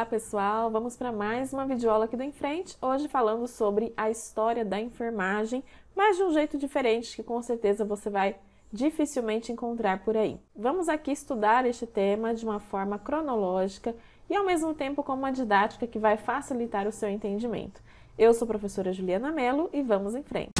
Olá pessoal, vamos para mais uma videoaula aqui do Em Frente, hoje falando sobre a história da enfermagem, mas de um jeito diferente que com certeza você vai dificilmente encontrar por aí. Vamos aqui estudar este tema de uma forma cronológica e ao mesmo tempo com uma didática que vai facilitar o seu entendimento. Eu sou a professora Juliana Mello e vamos em frente.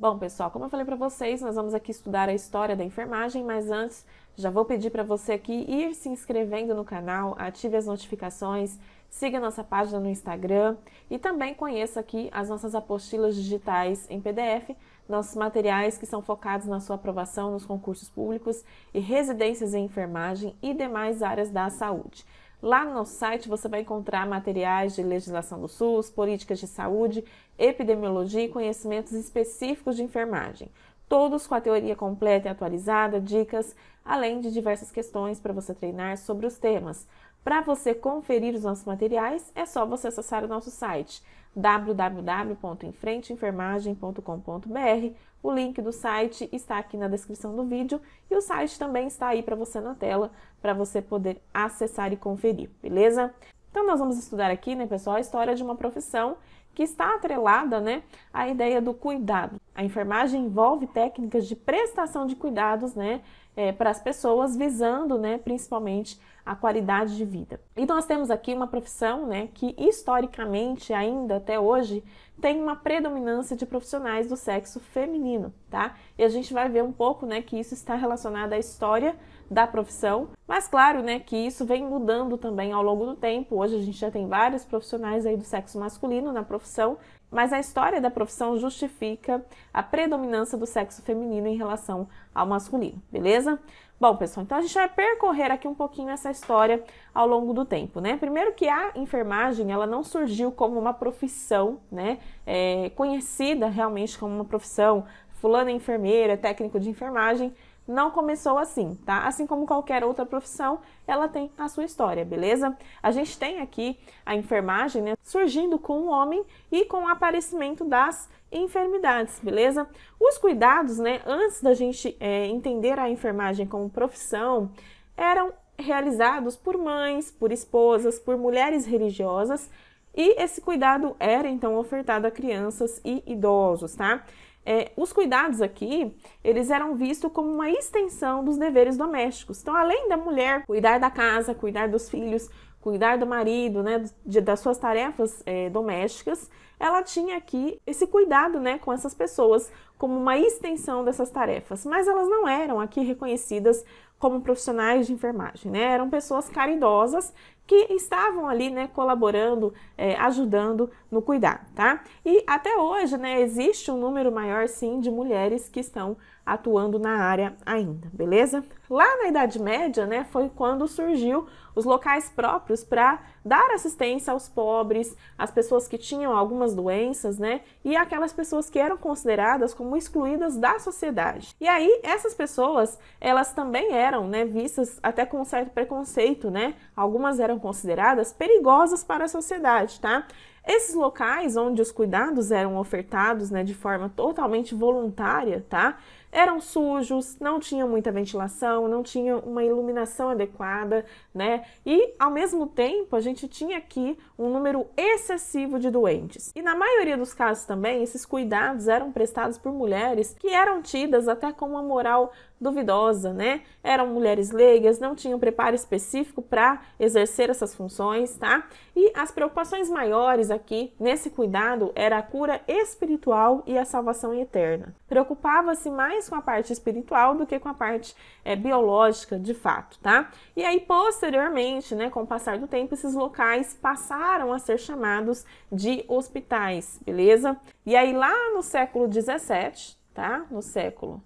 Bom, pessoal, como eu falei para vocês, nós vamos aqui estudar a história da enfermagem, mas antes já vou pedir para você aqui ir se inscrevendo no canal, ative as notificações, siga nossa página no Instagram e também conheça aqui as nossas apostilas digitais em PDF, nossos materiais que são focados na sua aprovação nos concursos públicos e residências em enfermagem e demais áreas da saúde. Lá no nosso site você vai encontrar materiais de legislação do SUS, políticas de saúde, epidemiologia e conhecimentos específicos de enfermagem. Todos com a teoria completa e atualizada, dicas, além de diversas questões para você treinar sobre os temas. Para você conferir os nossos materiais, é só você acessar o nosso site www.enfrenteenfermagem.com.br. O link do site está aqui na descrição do vídeo e o site também está aí para você na tela para você poder acessar e conferir, beleza? Então nós vamos estudar aqui, né, pessoal, a história de uma profissão que está atrelada, né, à ideia do cuidado. A enfermagem envolve técnicas de prestação de cuidados, né, é, para as pessoas, visando, né, principalmente a qualidade de vida. E nós temos aqui uma profissão, né, que historicamente ainda até hoje tem uma predominância de profissionais do sexo feminino, tá? E a gente vai ver um pouco, né, que isso está relacionado à história da profissão. Mas claro, né, que isso vem mudando também ao longo do tempo. Hoje a gente já tem vários profissionais aí do sexo masculino na profissão, mas a história da profissão justifica a predominância do sexo feminino em relação ao masculino, beleza? Bom, pessoal, então a gente vai percorrer aqui um pouquinho essa história ao longo do tempo, né? Primeiro que a enfermagem, ela não surgiu como uma profissão, né? É, conhecida realmente como uma profissão, fulano é enfermeira, técnico de enfermagem, não começou assim, tá? Assim como qualquer outra profissão, ela tem a sua história, beleza? A gente tem aqui a enfermagem, né, surgindo com o homem e com o aparecimento das enfermidades, beleza? Os cuidados, né, antes da gente é, entender a enfermagem como profissão, eram realizados por mães, por esposas, por mulheres religiosas, e esse cuidado era então ofertado a crianças e idosos, tá? É, os cuidados aqui, eles eram vistos como uma extensão dos deveres domésticos. Então, além da mulher cuidar da casa, cuidar dos filhos, cuidar do marido, né, de, das suas tarefas é, domésticas, ela tinha aqui esse cuidado, né, com essas pessoas como uma extensão dessas tarefas. Mas elas não eram aqui reconhecidas como profissionais de enfermagem, né? Eram pessoas caridosas que estavam ali, né, colaborando, é, ajudando no cuidado, tá? E até hoje, né, existe um número maior, sim, de mulheres que estão atuando na área ainda, beleza? Lá na Idade Média, né, foi quando surgiu os locais próprios para dar assistência aos pobres, às pessoas que tinham algumas doenças, né, e aquelas pessoas que eram consideradas como excluídas da sociedade. E aí essas pessoas, elas também eram, né, vistas até com um certo preconceito, né? Algumas eram consideradas perigosas para a sociedade, tá? Esses locais onde os cuidados eram ofertados, né, de forma totalmente voluntária, tá? eram sujos, não tinha muita ventilação, não tinha uma iluminação adequada, né? E ao mesmo tempo a gente tinha aqui um número excessivo de doentes. E na maioria dos casos também, esses cuidados eram prestados por mulheres que eram tidas até com uma moral duvidosa, né? Eram mulheres leigas, não tinham preparo específico para exercer essas funções, tá? E as preocupações maiores aqui nesse cuidado era a cura espiritual e a salvação eterna. Preocupava-se mais com a parte espiritual do que com a parte é, biológica, de fato, tá? E aí posteriormente, né, com o passar do tempo, esses locais passaram a ser chamados de hospitais, beleza? E aí lá no século 17, tá? No século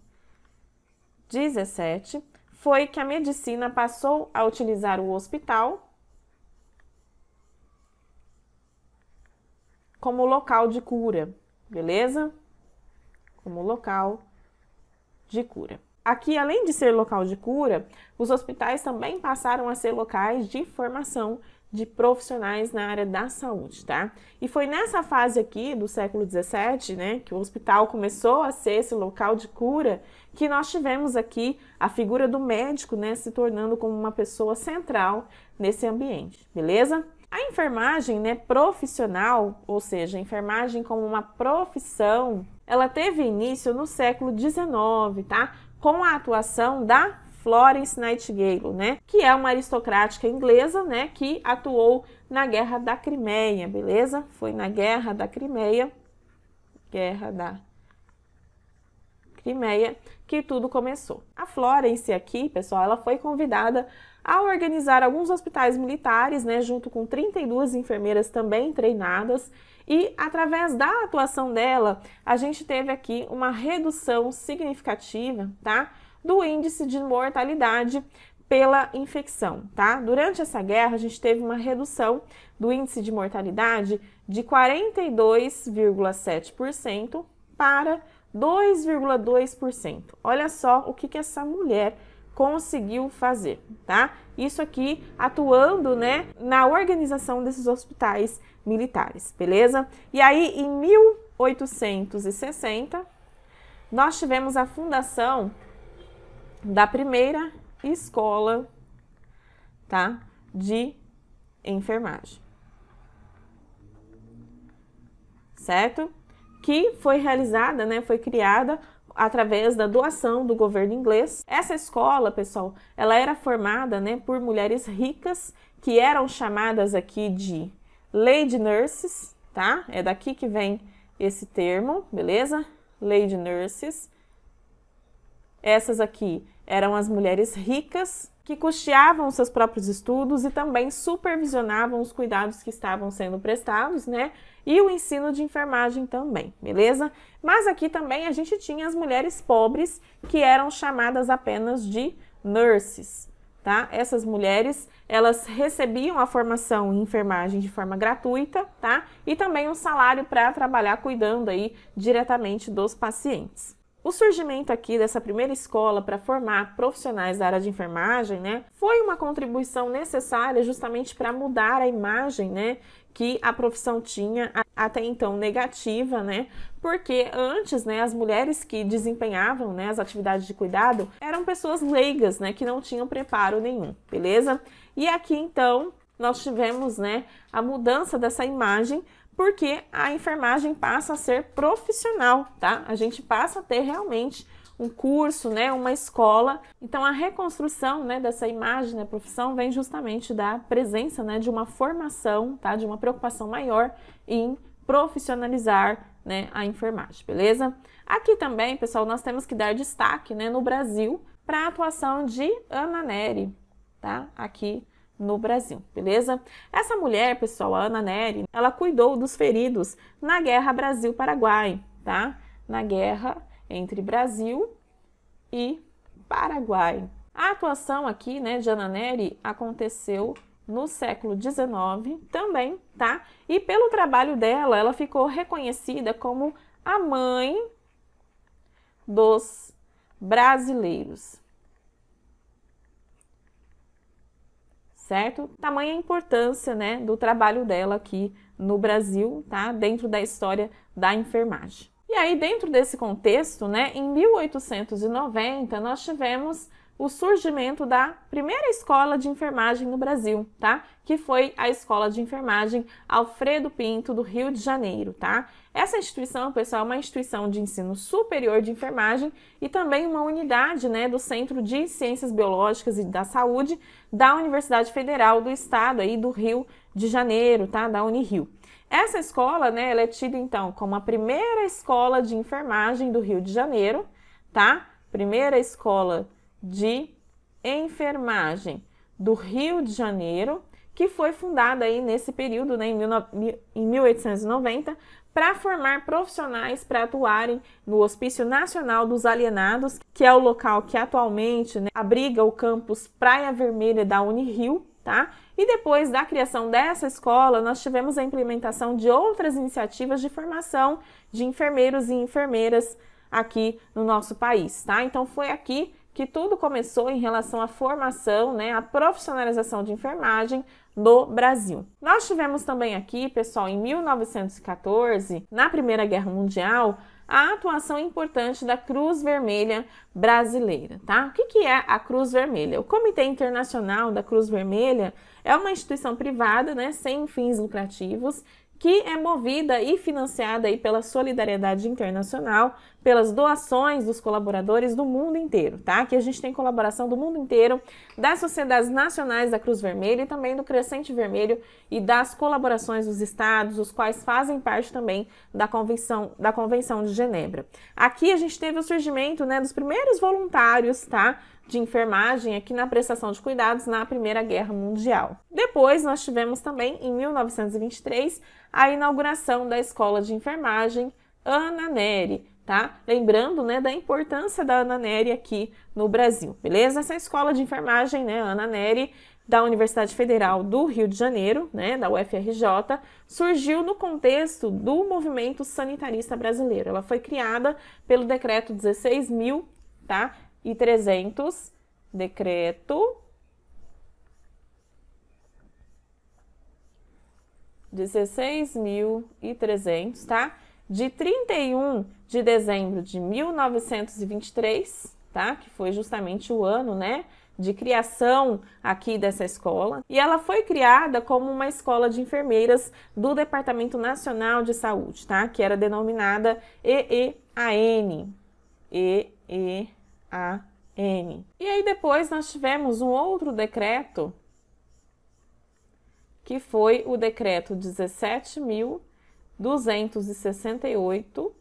17 foi que a medicina passou a utilizar o hospital como local de cura, beleza? Como local de cura. Aqui, além de ser local de cura, os hospitais também passaram a ser locais de formação de profissionais na área da saúde, tá? E foi nessa fase aqui do século 17, né, que o hospital começou a ser esse local de cura, que nós tivemos aqui a figura do médico, né, se tornando como uma pessoa central nesse ambiente, beleza? A enfermagem, né, profissional, ou seja, a enfermagem como uma profissão, ela teve início no século 19, tá? Com a atuação da Florence Nightingale, né, que é uma aristocrática inglesa, né, que atuou na Guerra da Crimeia, beleza? Foi na Guerra da Crimeia, Guerra da Crimeia, que tudo começou. A Florence aqui, pessoal, ela foi convidada a organizar alguns hospitais militares, né, junto com 32 enfermeiras também treinadas, e através da atuação dela, a gente teve aqui uma redução significativa, tá? do índice de mortalidade pela infecção, tá? Durante essa guerra, a gente teve uma redução do índice de mortalidade de 42,7% para 2,2%. Olha só o que, que essa mulher conseguiu fazer, tá? Isso aqui atuando, né, na organização desses hospitais militares, beleza? E aí, em 1860, nós tivemos a fundação da primeira escola, tá? De enfermagem. Certo? Que foi realizada, né? Foi criada através da doação do governo inglês. Essa escola, pessoal, ela era formada, né, por mulheres ricas que eram chamadas aqui de lady nurses, tá? É daqui que vem esse termo, beleza? Lady nurses essas aqui eram as mulheres ricas que custeavam seus próprios estudos e também supervisionavam os cuidados que estavam sendo prestados, né? E o ensino de enfermagem também, beleza? Mas aqui também a gente tinha as mulheres pobres que eram chamadas apenas de nurses, tá? Essas mulheres, elas recebiam a formação em enfermagem de forma gratuita, tá? E também um salário para trabalhar cuidando aí diretamente dos pacientes. O surgimento aqui dessa primeira escola para formar profissionais da área de enfermagem, né, foi uma contribuição necessária justamente para mudar a imagem, né, que a profissão tinha até então negativa, né? Porque antes, né, as mulheres que desempenhavam, né, as atividades de cuidado eram pessoas leigas, né, que não tinham preparo nenhum, beleza? E aqui então nós tivemos, né, a mudança dessa imagem porque a enfermagem passa a ser profissional, tá? A gente passa a ter realmente um curso, né, uma escola. Então a reconstrução, né, dessa imagem da né, profissão vem justamente da presença, né, de uma formação, tá? De uma preocupação maior em profissionalizar, né, a enfermagem, beleza? Aqui também, pessoal, nós temos que dar destaque, né, no Brasil para a atuação de Ana Neri, tá? Aqui no Brasil, beleza? Essa mulher, pessoal, a Ana Neri, ela cuidou dos feridos na Guerra Brasil-Paraguai, tá? Na guerra entre Brasil e Paraguai. A atuação aqui, né, de Ana Neri aconteceu no século XIX também, tá? E pelo trabalho dela, ela ficou reconhecida como a mãe dos brasileiros. certo? Tamanha a importância, né, do trabalho dela aqui no Brasil, tá? Dentro da história da enfermagem. E aí, dentro desse contexto, né, em 1890, nós tivemos o surgimento da primeira escola de enfermagem no Brasil, tá? Que foi a Escola de Enfermagem Alfredo Pinto do Rio de Janeiro, tá? Essa instituição, pessoal, é uma instituição de ensino superior de enfermagem e também uma unidade né, do Centro de Ciências Biológicas e da Saúde da Universidade Federal do Estado aí do Rio de Janeiro, tá? Da Unirio. Essa escola, né, ela é tida então como a primeira escola de enfermagem do Rio de Janeiro, tá? Primeira escola de enfermagem do Rio de Janeiro, que foi fundada aí nesse período, né, em 1890, para formar profissionais para atuarem no Hospício Nacional dos Alienados, que é o local que atualmente né, abriga o campus Praia Vermelha da Unirio, tá? E depois da criação dessa escola, nós tivemos a implementação de outras iniciativas de formação de enfermeiros e enfermeiras aqui no nosso país, tá? Então foi aqui que tudo começou em relação à formação, né, à profissionalização de enfermagem, do Brasil. Nós tivemos também aqui, pessoal, em 1914, na Primeira Guerra Mundial, a atuação importante da Cruz Vermelha brasileira, tá? O que, que é a Cruz Vermelha? O Comitê Internacional da Cruz Vermelha é uma instituição privada, né, sem fins lucrativos, que é movida e financiada aí pela solidariedade internacional, pelas doações dos colaboradores do mundo inteiro, tá? Que a gente tem colaboração do mundo inteiro, das sociedades nacionais da Cruz Vermelha e também do Crescente Vermelho e das colaborações dos estados, os quais fazem parte também da convenção da Convenção de Genebra. Aqui a gente teve o surgimento, né, dos primeiros voluntários, tá? de enfermagem aqui na prestação de cuidados na Primeira Guerra Mundial. Depois nós tivemos também em 1923 a inauguração da Escola de Enfermagem Ana Neri, tá? Lembrando, né, da importância da Ana Neri aqui no Brasil, beleza? Essa escola de enfermagem, né, Ana Neri, da Universidade Federal do Rio de Janeiro, né, da UFRJ, surgiu no contexto do movimento sanitarista brasileiro. Ela foi criada pelo decreto 16.000, tá? e 300, decreto dezesseis mil e trezentos, tá? De 31 de dezembro de 1923, tá? Que foi justamente o ano, né? De criação aqui dessa escola. E ela foi criada como uma escola de enfermeiras do Departamento Nacional de Saúde, tá? Que era denominada EEAN. EEAN. N. E aí depois nós tivemos um outro decreto que foi o decreto 17.268,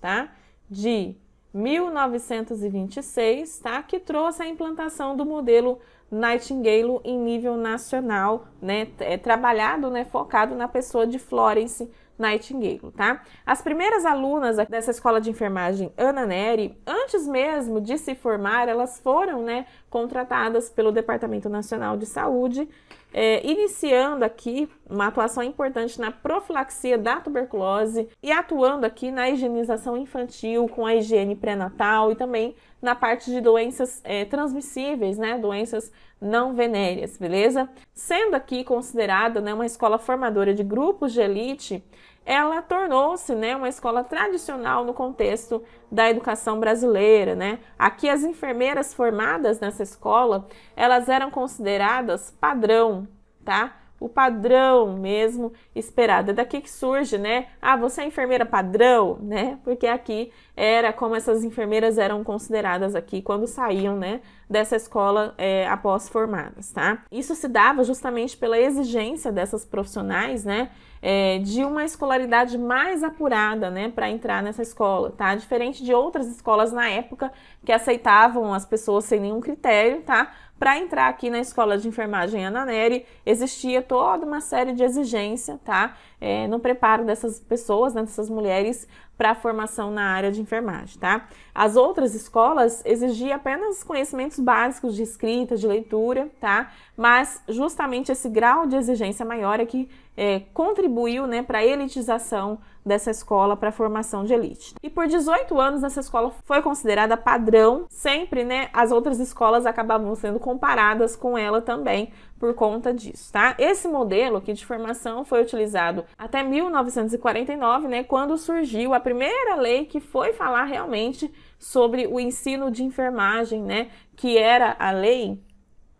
tá? De 1926, tá? Que trouxe a implantação do modelo Nightingale em nível nacional, né? É trabalhado, né? Focado na pessoa de Florence Nightingale, tá? As primeiras alunas dessa escola de enfermagem, Ana Neri, antes mesmo de se formar, elas foram, né, contratadas pelo Departamento Nacional de Saúde é, iniciando aqui uma atuação importante na profilaxia da tuberculose e atuando aqui na higienização infantil com a higiene pré-natal e também na parte de doenças é, transmissíveis, né, doenças não venéreas, beleza? Sendo aqui considerada né, uma escola formadora de grupos de elite, ela tornou-se né, uma escola tradicional no contexto da educação brasileira. Né? Aqui as enfermeiras formadas nessa escola, elas eram consideradas padrão, tá? O padrão mesmo esperado. É daqui que surge, né? Ah, você é enfermeira padrão, né? Porque aqui era como essas enfermeiras eram consideradas aqui quando saíam, né? Dessa escola é, após formadas, tá? Isso se dava justamente pela exigência dessas profissionais, né? é, de uma escolaridade mais apurada, né, para entrar nessa escola, tá? Diferente de outras escolas na época que aceitavam as pessoas sem nenhum critério, tá? para entrar aqui na escola de enfermagem Ananeri, existia toda uma série de exigência, tá? É, no preparo dessas pessoas, né, dessas mulheres, para a formação na área de enfermagem, tá? As outras escolas exigiam apenas conhecimentos básicos de escrita, de leitura, tá? Mas justamente esse grau de exigência maior é que é, contribuiu, né, para a elitização dessa escola para formação de elite. E por 18 anos essa escola foi considerada padrão, sempre, né? As outras escolas acabavam sendo comparadas com ela também por conta disso, tá? Esse modelo aqui de formação foi utilizado até 1949, né, quando surgiu a primeira lei que foi falar realmente sobre o ensino de enfermagem, né, que era a lei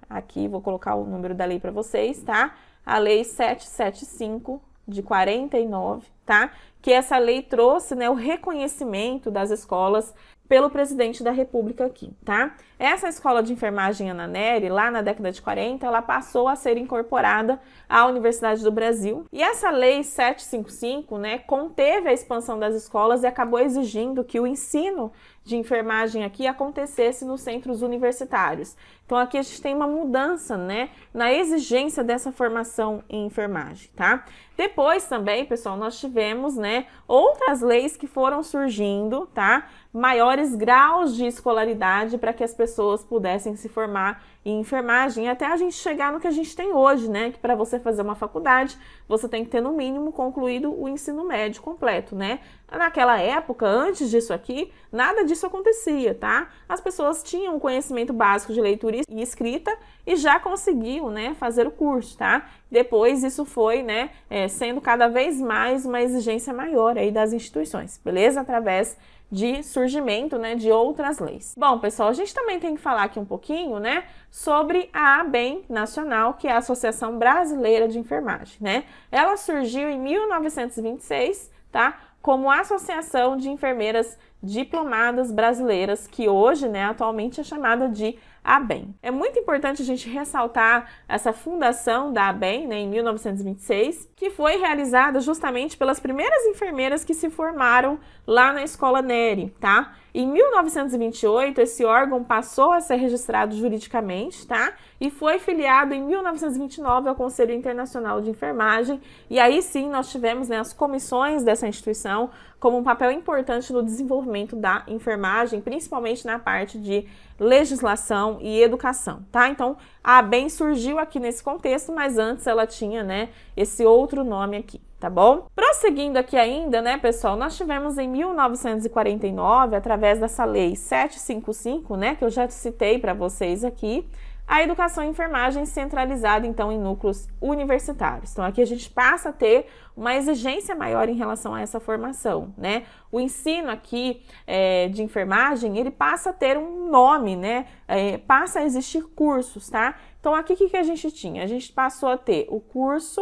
aqui vou colocar o número da lei para vocês, tá? A lei 775 de 49, tá? que essa lei trouxe né, o reconhecimento das escolas pelo presidente da República aqui, tá? Essa escola de enfermagem Ana Nery, lá na década de 40, ela passou a ser incorporada à Universidade do Brasil. E essa lei 755, né, conteve a expansão das escolas e acabou exigindo que o ensino de enfermagem aqui acontecesse nos centros universitários. Então aqui a gente tem uma mudança, né, na exigência dessa formação em enfermagem, tá? Depois também, pessoal, nós tivemos, né, outras leis que foram surgindo, tá? Maiores graus de escolaridade para que as pessoas pudessem se formar em enfermagem, até a gente chegar no que a gente tem hoje, né, que para você fazer uma faculdade, você tem que ter no mínimo concluído o ensino médio completo, né? Naquela época, antes disso aqui, nada disso acontecia, tá? As pessoas tinham um conhecimento básico de leitura e escrita e já conseguiu, né, fazer o curso, tá? Depois isso foi, né, é, sendo cada vez mais uma exigência maior aí das instituições, beleza? Através de surgimento, né, de outras leis. Bom, pessoal, a gente também tem que falar aqui um pouquinho, né, sobre a ABEM Nacional, que é a Associação Brasileira de Enfermagem, né? Ela surgiu em 1926, tá? Como Associação de Enfermeiras diplomadas brasileiras, que hoje, né, atualmente é chamada de ABEM. É muito importante a gente ressaltar essa fundação da ABEM, né, em 1926, que foi realizada justamente pelas primeiras enfermeiras que se formaram lá na escola Neri, tá? Em 1928, esse órgão passou a ser registrado juridicamente, tá? e foi filiado em 1929 ao Conselho Internacional de Enfermagem. E aí sim nós tivemos né, as comissões dessa instituição como um papel importante no desenvolvimento da enfermagem, principalmente na parte de legislação e educação, tá? Então a ABEM surgiu aqui nesse contexto, mas antes ela tinha né, esse outro nome aqui tá bom? Prosseguindo aqui ainda, né, pessoal, nós tivemos em 1949, através dessa lei 755, né, que eu já citei para vocês aqui, a educação em enfermagem centralizada, então, em núcleos universitários. Então, aqui a gente passa a ter uma exigência maior em relação a essa formação, né? O ensino aqui é, de enfermagem, ele passa a ter um nome, né? É, passa a existir cursos, tá? Então, aqui o que, que a gente tinha? A gente passou a ter o curso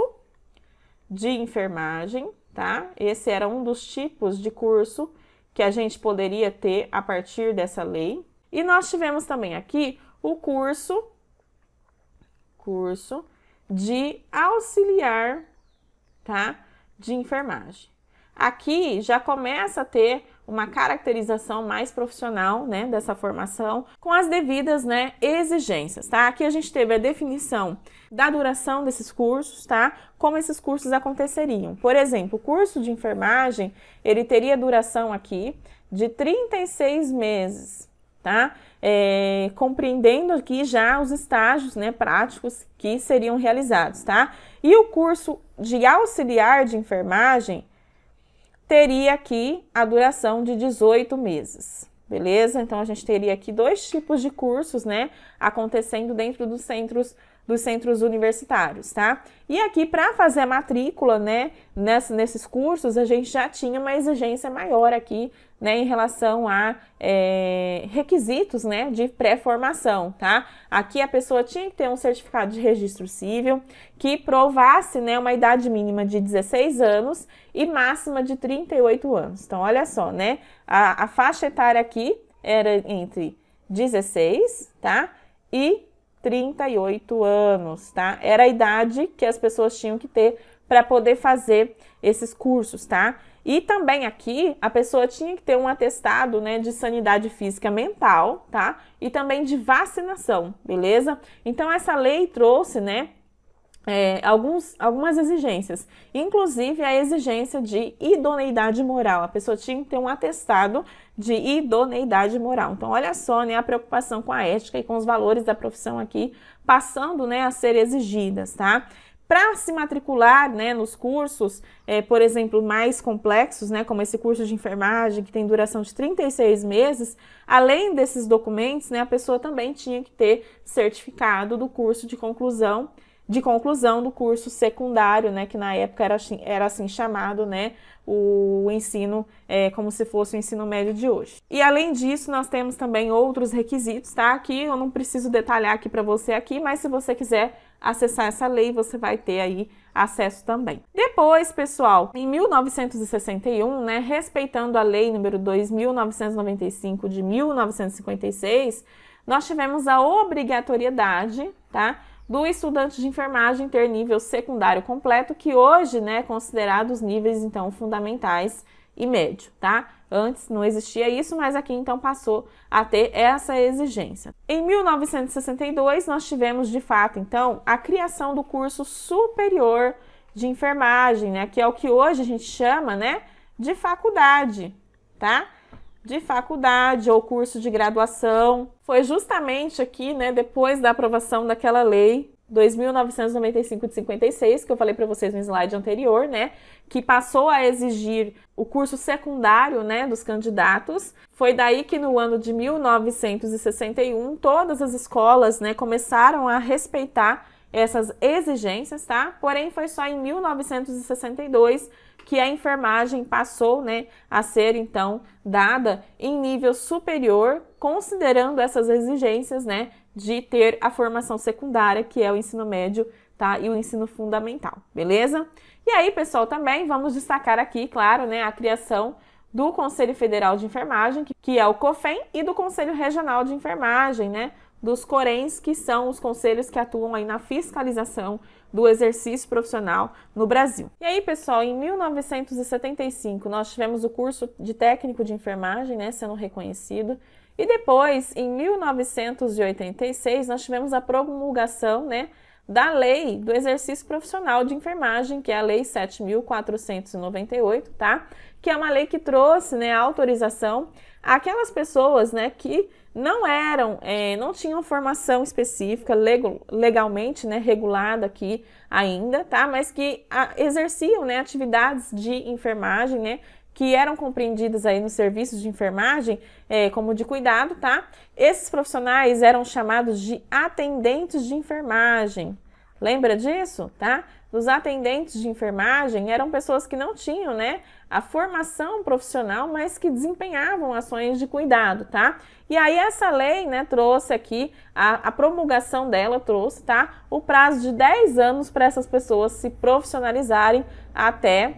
de enfermagem, tá? Esse era um dos tipos de curso que a gente poderia ter a partir dessa lei. E nós tivemos também aqui o curso curso de auxiliar, tá? De enfermagem. Aqui já começa a ter uma caracterização mais profissional, né, dessa formação, com as devidas, né, exigências, tá? Aqui a gente teve a definição da duração desses cursos, tá? Como esses cursos aconteceriam. Por exemplo, o curso de enfermagem, ele teria duração aqui de 36 meses, tá? é, compreendendo aqui já os estágios né, práticos que seriam realizados, tá? E o curso de auxiliar de enfermagem teria aqui a duração de 18 meses. Beleza? Então a gente teria aqui dois tipos de cursos, né, acontecendo dentro dos centros dos centros universitários, tá? E aqui para fazer a matrícula, né, nesses cursos, a gente já tinha uma exigência maior aqui né, em relação a é, requisitos né, de pré-formação. Tá? Aqui a pessoa tinha que ter um certificado de registro civil que provasse né, uma idade mínima de 16 anos e máxima de 38 anos. Então, olha só, né? A, a faixa etária aqui era entre 16 tá? e 38 anos, tá? Era a idade que as pessoas tinham que ter para poder fazer esses cursos, tá? E também aqui a pessoa tinha que ter um atestado né, de sanidade física mental, tá? E também de vacinação, beleza? Então essa lei trouxe, né? É, alguns, algumas exigências, inclusive a exigência de idoneidade moral. A pessoa tinha que ter um atestado de idoneidade moral. Então, olha só né, a preocupação com a ética e com os valores da profissão aqui passando né, a ser exigidas, tá? para se matricular né, nos cursos, é, por exemplo, mais complexos, né, como esse curso de enfermagem, que tem duração de 36 meses, além desses documentos, né, a pessoa também tinha que ter certificado do curso de conclusão de conclusão do curso secundário, né, que na época era, assim, era assim chamado, né, o ensino é, como se fosse o ensino médio de hoje. E além disso, nós temos também outros requisitos, tá? Aqui eu não preciso detalhar aqui para você aqui, mas se você quiser acessar essa lei, você vai ter aí acesso também. Depois, pessoal, em 1961, né, respeitando a lei número 2995 de 1956, nós tivemos a obrigatoriedade, tá? do estudante de enfermagem ter nível secundário completo, que hoje né, é considerado os níveis então fundamentais e médio, tá? Antes não existia isso, mas aqui então passou a ter essa exigência. Em 1962 nós tivemos de fato então a criação do curso superior de enfermagem, né, que é o que hoje a gente chama, né, de faculdade, tá? de faculdade ou curso de graduação. Foi justamente aqui, né, depois da aprovação daquela lei 2995 de 56, que eu falei para vocês no slide anterior, né, que passou a exigir o curso secundário, né, dos candidatos. Foi daí que no ano de 1961 todas as escolas, né, começaram a respeitar essas exigências, tá? Porém foi só em 1962 que a enfermagem passou né, a ser então dada em nível superior, considerando essas exigências né, de ter a formação secundária, que é o ensino médio tá, e o ensino fundamental, beleza? E aí, pessoal, também vamos destacar aqui, claro, né, a criação do Conselho Federal de Enfermagem, que é o COFEM, e do Conselho Regional de Enfermagem, né, dos CORENs, que são os conselhos que atuam aí na fiscalização do exercício profissional no Brasil. E aí, pessoal, em 1975 nós tivemos o curso de técnico de enfermagem, né, sendo reconhecido. E depois, em 1986, nós tivemos a promulgação, né, da lei do exercício profissional de enfermagem, que é a lei 7.498, tá? Que é uma lei que trouxe, né, autorização àquelas pessoas, né, que não eram, é, não tinham formação específica legalmente né, regulada aqui ainda, tá? Mas que a, exerciam né, atividades de enfermagem, né? Que eram compreendidas aí nos serviços de enfermagem é, como de cuidado, tá? Esses profissionais eram chamados de atendentes de enfermagem. Lembra disso, tá? Os atendentes de enfermagem eram pessoas que não tinham, né, a formação profissional, mas que desempenhavam ações de cuidado, tá? E aí essa lei, né, trouxe aqui, a, a promulgação dela trouxe, tá? O prazo de 10 anos para essas pessoas se profissionalizarem até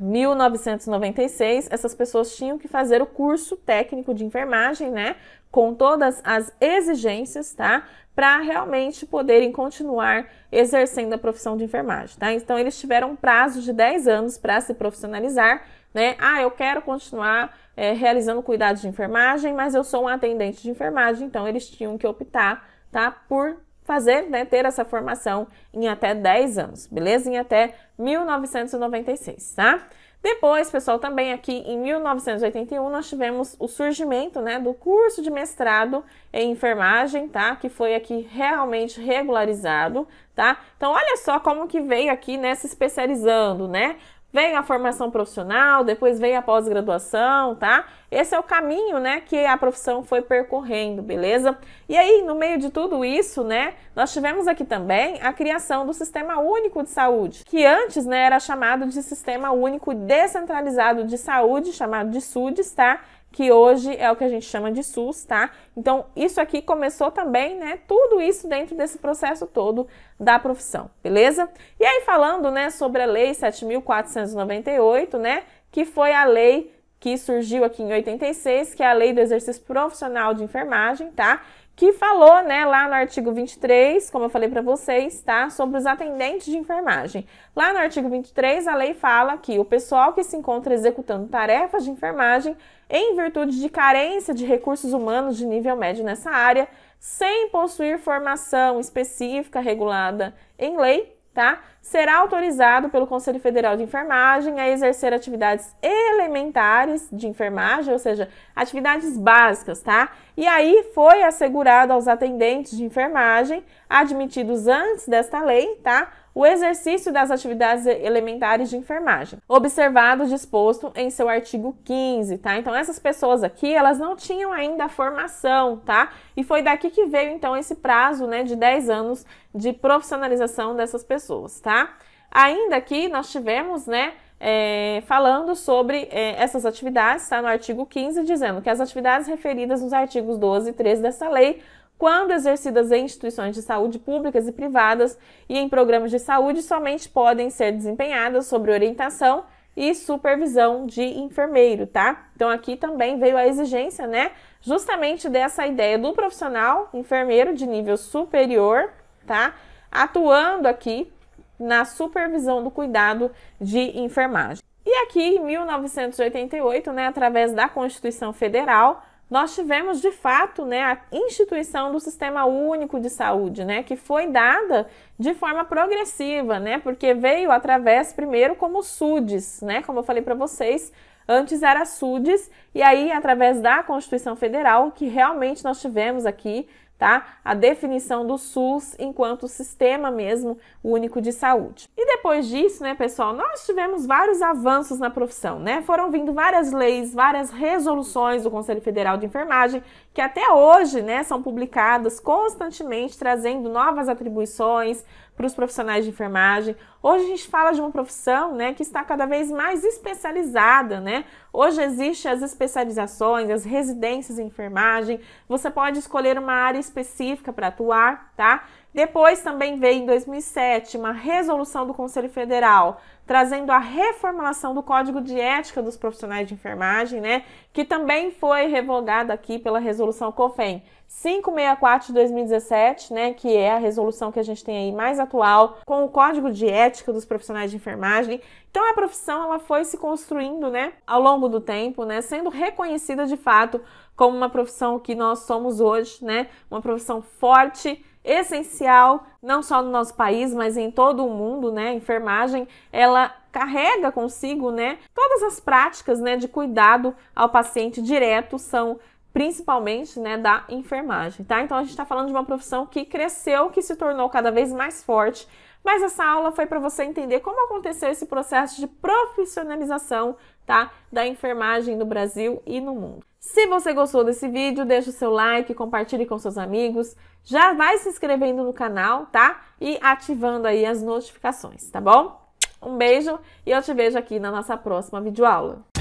1996, essas pessoas tinham que fazer o curso técnico de enfermagem, né? Com todas as exigências, tá? Para realmente poderem continuar exercendo a profissão de enfermagem, tá? Então, eles tiveram um prazo de 10 anos para se profissionalizar, né? Ah, eu quero continuar é, realizando cuidados de enfermagem, mas eu sou um atendente de enfermagem, então eles tinham que optar, tá? Por fazer, né, ter essa formação em até 10 anos, beleza? Em até 1996, tá? Depois, pessoal, também aqui em 1981 nós tivemos o surgimento, né, do curso de mestrado em enfermagem, tá? Que foi aqui realmente regularizado, tá? Então, olha só como que veio aqui, né, se especializando, né? vem a formação profissional, depois vem a pós-graduação, tá? Esse é o caminho, né, que a profissão foi percorrendo, beleza? E aí, no meio de tudo isso, né, nós tivemos aqui também a criação do Sistema Único de Saúde, que antes, né, era chamado de Sistema Único Descentralizado de Saúde, chamado de SUDES, tá? que hoje é o que a gente chama de SUS, tá? Então, isso aqui começou também, né? Tudo isso dentro desse processo todo da profissão, beleza? E aí, falando, né, sobre a Lei 7.498, né? Que foi a lei que surgiu aqui em 86, que é a Lei do Exercício Profissional de Enfermagem, tá? que falou, né, lá no artigo 23, como eu falei para vocês, tá, sobre os atendentes de enfermagem. Lá no artigo 23, a lei fala que o pessoal que se encontra executando tarefas de enfermagem em virtude de carência de recursos humanos de nível médio nessa área, sem possuir formação específica regulada em lei, tá? Será autorizado pelo Conselho Federal de Enfermagem a exercer atividades elementares de enfermagem, ou seja, atividades básicas, tá? E aí foi assegurado aos atendentes de enfermagem admitidos antes desta lei, tá? o exercício das atividades elementares de enfermagem, observado disposto em seu artigo 15, tá? Então essas pessoas aqui, elas não tinham ainda a formação, tá? E foi daqui que veio então esse prazo, né, de 10 anos de profissionalização dessas pessoas, tá? Ainda aqui nós tivemos, né, é, falando sobre é, essas atividades, tá no artigo 15, dizendo que as atividades referidas nos artigos 12 e 13 dessa lei quando exercidas em instituições de saúde públicas e privadas e em programas de saúde, somente podem ser desempenhadas sobre orientação e supervisão de enfermeiro, tá? Então aqui também veio a exigência, né, justamente dessa ideia do profissional enfermeiro de nível superior, tá? Atuando aqui na supervisão do cuidado de enfermagem. E aqui, em 1988, né, através da Constituição Federal, nós tivemos de fato né, a instituição do Sistema Único de Saúde, né, que foi dada de forma progressiva, né, porque veio através primeiro como SUDES, né, como eu falei para vocês, antes era SUDES, e aí através da Constituição Federal, que realmente nós tivemos aqui tá? A definição do SUS enquanto sistema mesmo único de saúde. E depois disso, né, pessoal, nós tivemos vários avanços na profissão, né? Foram vindo várias leis, várias resoluções do Conselho Federal de Enfermagem, que até hoje, né, são publicadas constantemente, trazendo novas atribuições, para os profissionais de enfermagem. Hoje a gente fala de uma profissão né, que está cada vez mais especializada, né? Hoje existem as especializações, as residências em enfermagem, você pode escolher uma área específica para atuar, tá? Depois também veio em 2007 uma resolução do Conselho Federal trazendo a reformulação do Código de Ética dos Profissionais de Enfermagem, né, que também foi revogada aqui pela resolução COFEM 564 de 2017, né, que é a resolução que a gente tem aí mais atual com o Código de Ética dos Profissionais de Enfermagem. Então a profissão ela foi se construindo, né, ao longo do tempo, né, sendo reconhecida de fato como uma profissão que nós somos hoje, né, uma profissão forte essencial, não só no nosso país, mas em todo o mundo, né? A enfermagem, ela carrega consigo, né, todas as práticas, né, de cuidado ao paciente direto são principalmente, né, da enfermagem, tá? Então a gente está falando de uma profissão que cresceu, que se tornou cada vez mais forte. Mas essa aula foi para você entender como aconteceu esse processo de profissionalização tá? Da enfermagem no Brasil e no mundo. Se você gostou desse vídeo, deixa o seu like, compartilhe com seus amigos, já vai se inscrevendo no canal, tá? E ativando aí as notificações, tá bom? Um beijo e eu te vejo aqui na nossa próxima videoaula.